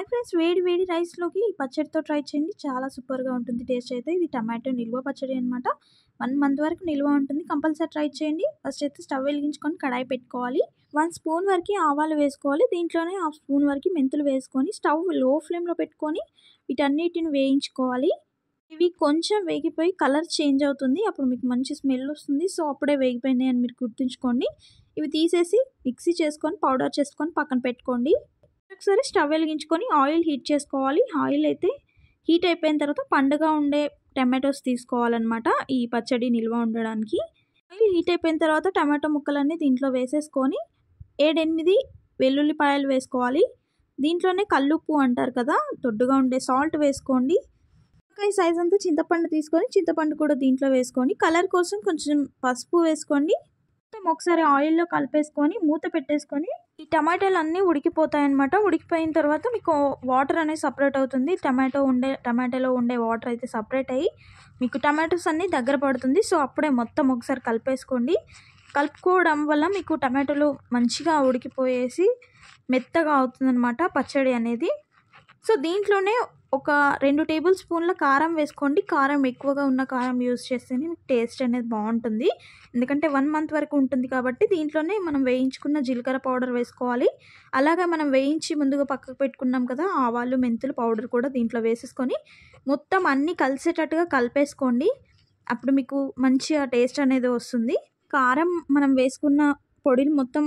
and friends వేడి వేడి రైస్లోకి ఈ పచ్చడితో ట్రై చేయండి చాలా సూపర్గా ఉంటుంది టేస్ట్ అయితే ఇది టమాటో నిల్వ పచ్చడి అనమాట వన్ మంత్ వరకు నిల్వ ఉంటుంది కంపల్సరీ ట్రై చేయండి ఫస్ట్ అయితే స్టవ్ వెలిగించుకొని కడాయి పెట్టుకోవాలి వన్ స్పూన్ వరకు ఆవాలు వేసుకోవాలి దీంట్లోనే హాఫ్ స్పూన్ వరకు మెంతులు వేసుకొని స్టవ్ లో ఫ్లేమ్లో పెట్టుకొని వీటన్నిటిని వేయించుకోవాలి ఇవి కొంచెం వేగిపోయి కలర్ చేంజ్ అవుతుంది అప్పుడు మీకు మంచి స్మెల్ వస్తుంది సో అప్పుడే వేగిపోయినాయి అని మీరు గుర్తుంచుకోండి ఇవి తీసేసి మిక్సీ చేసుకొని పౌడర్ చేసుకొని పక్కన పెట్టుకోండి ఒకసారి స్టవ్ వెలిగించుకొని ఆయిల్ హీట్ చేసుకోవాలి ఆయిల్ అయితే హీట్ అయిపోయిన తర్వాత పండుగ ఉండే టమాటోస్ తీసుకోవాలన్నమాట ఈ పచ్చడి నిల్వ ఉండడానికి ఆయిల్ హీట్ అయిపోయిన తర్వాత టమాటో ముక్కలన్నీ దీంట్లో వేసేసుకొని ఏడెనిమిది వెల్లుల్లిపాయలు వేసుకోవాలి దీంట్లోనే కల్లుప్పు అంటారు కదా దొడ్డుగా ఉండే సాల్ట్ వేసుకోండి ఈ సైజ్ అంతా చింతపండు తీసుకొని చింతపండు కూడా దీంట్లో వేసుకోండి కలర్ కోసం కొంచెం పసుపు వేసుకోండి ఒకసారి ఆయిల్లో కలిపేసుకొని మూత పెట్టేసుకొని ఈ టమాటాలు అన్నీ ఉడికిపోతాయి అనమాట ఉడికిపోయిన తర్వాత మీకు వాటర్ అనేది సపరేట్ అవుతుంది టమాటో ఉండే టమాటాలో ఉండే వాటర్ అయితే సపరేట్ అయ్యి మీకు టమాటోస్ అన్నీ దగ్గర పడుతుంది సో అప్పుడే మొత్తం ఒకసారి కలిపేసుకోండి కలుపుకోవడం వల్ల మీకు టమాటోలు మంచిగా ఉడికిపోయేసి మెత్తగా అవుతుందన్నమాట పచ్చడి అనేది సో దీంట్లోనే ఒక రెండు టేబుల్ స్పూన్ల కారం వేసుకోండి కారం ఎక్కువగా ఉన్న కారం యూజ్ చేస్తేనే మీకు టేస్ట్ అనేది బాగుంటుంది ఎందుకంటే వన్ మంత్ వరకు ఉంటుంది కాబట్టి దీంట్లోనే మనం వేయించుకున్న జీలకర్ర పౌడర్ వేసుకోవాలి అలాగా మనం వేయించి ముందుగా పక్కకు పెట్టుకున్నాం కదా ఆవాలు మెంతులు పౌడర్ కూడా దీంట్లో వేసేసుకొని మొత్తం అన్నీ కలిసేటట్టుగా కలిపేసుకోండి అప్పుడు మీకు మంచిగా టేస్ట్ అనేది వస్తుంది కారం మనం వేసుకున్న పొడిని మొత్తం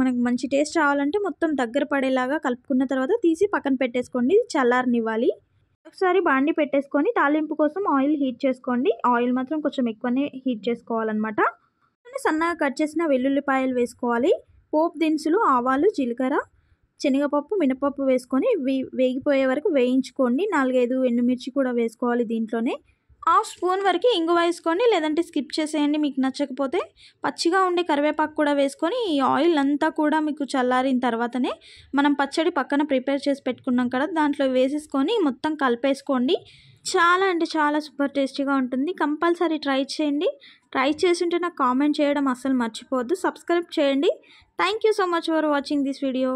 మనకు మంచి టేస్ట్ రావాలంటే మొత్తం దగ్గర పడేలాగా కలుపుకున్న తర్వాత తీసి పక్కన పెట్టేసుకోండి చల్లారనివ్వాలి ఒకసారి బాండి పెట్టేసుకొని తాలింపు కోసం ఆయిల్ హీట్ చేసుకోండి ఆయిల్ మాత్రం కొంచెం ఎక్కువనే హీట్ చేసుకోవాలన్నమాట సన్నగా కట్ చేసిన వెల్లుల్లిపాయలు వేసుకోవాలి పోపు దినుసులు ఆవాలు జీలకర్ర శనగపప్పు మినపప్పు వేసుకొని వేగిపోయే వరకు వేయించుకోండి నాలుగైదు ఎండుమిర్చి కూడా వేసుకోవాలి దీంట్లోనే హాఫ్ స్పూన్ వరకు ఇంగువ వేసుకోండి లేదంటే స్కిప్ చేసేయండి మీకు నచ్చకపోతే పచ్చిగా ఉండే కరివేపాకు కూడా వేసుకొని ఈ ఆయిల్ అంతా కూడా మీకు చల్లారిన తర్వాతనే మనం పచ్చడి పక్కన ప్రిపేర్ చేసి పెట్టుకున్నాం కదా దాంట్లో వేసేసుకొని మొత్తం కలిపేసుకోండి చాలా అంటే చాలా సూపర్ టేస్టీగా ఉంటుంది కంపల్సరీ ట్రై చేయండి ట్రై చేసింటే నాకు కామెంట్ చేయడం అస్సలు మర్చిపోవద్దు సబ్స్క్రైబ్ చేయండి thank you so much for watching this video